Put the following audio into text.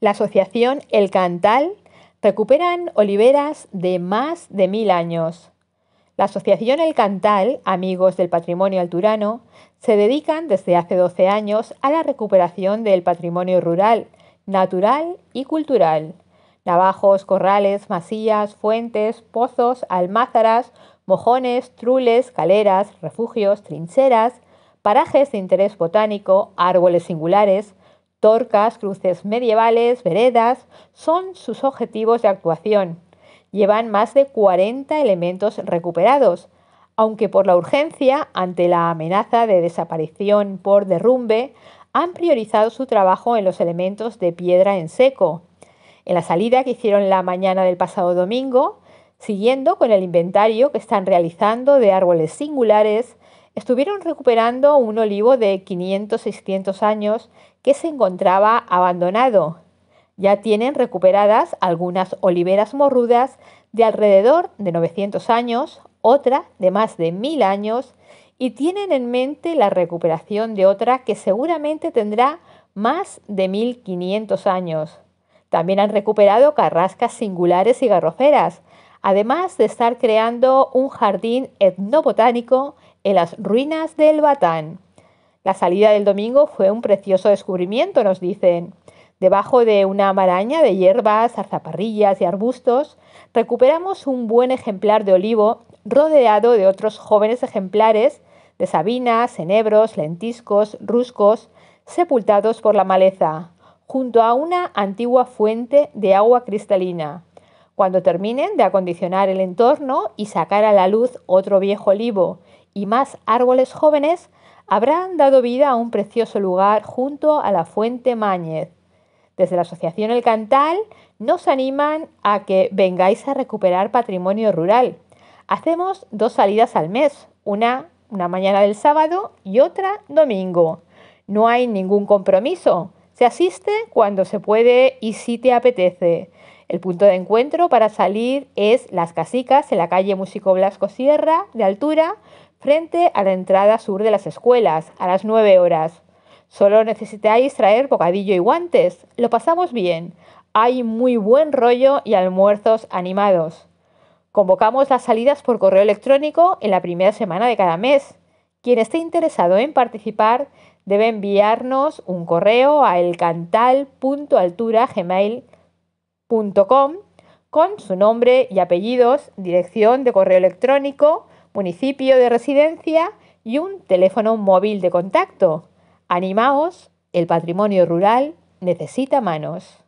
la asociación El Cantal recuperan oliveras de más de mil años. La asociación El Cantal, amigos del patrimonio alturano, se dedican desde hace 12 años a la recuperación del patrimonio rural, natural y cultural. Navajos, corrales, masías, fuentes, pozos, almázaras, mojones, trules, caleras, refugios, trincheras, parajes de interés botánico, árboles singulares, Torcas, cruces medievales, veredas, son sus objetivos de actuación. Llevan más de 40 elementos recuperados, aunque por la urgencia, ante la amenaza de desaparición por derrumbe, han priorizado su trabajo en los elementos de piedra en seco. En la salida que hicieron la mañana del pasado domingo, siguiendo con el inventario que están realizando de árboles singulares, estuvieron recuperando un olivo de 500-600 años que se encontraba abandonado. Ya tienen recuperadas algunas oliveras morrudas de alrededor de 900 años, otra de más de 1000 años, y tienen en mente la recuperación de otra que seguramente tendrá más de 1500 años. También han recuperado carrascas singulares y garroferas, además de estar creando un jardín etnobotánico en las ruinas del Batán. La salida del domingo fue un precioso descubrimiento, nos dicen. Debajo de una maraña de hierbas, zarzaparrillas y arbustos, recuperamos un buen ejemplar de olivo rodeado de otros jóvenes ejemplares de sabinas, enebros, lentiscos, ruscos, sepultados por la maleza, junto a una antigua fuente de agua cristalina. Cuando terminen de acondicionar el entorno y sacar a la luz otro viejo olivo y más árboles jóvenes habrán dado vida a un precioso lugar junto a la Fuente Mañez. Desde la Asociación El Cantal nos animan a que vengáis a recuperar patrimonio rural. Hacemos dos salidas al mes, una una mañana del sábado y otra domingo. No hay ningún compromiso. Se asiste cuando se puede y si te apetece. El punto de encuentro para salir es Las Casicas, en la calle Músico Blasco Sierra, de altura, frente a la entrada sur de las escuelas, a las 9 horas. Solo necesitáis traer bocadillo y guantes. Lo pasamos bien. Hay muy buen rollo y almuerzos animados. Convocamos las salidas por correo electrónico en la primera semana de cada mes. Quien esté interesado en participar debe enviarnos un correo a elcantal.altura.gmail.com con su nombre y apellidos, dirección de correo electrónico, municipio de residencia y un teléfono móvil de contacto. Animaos, el patrimonio rural necesita manos.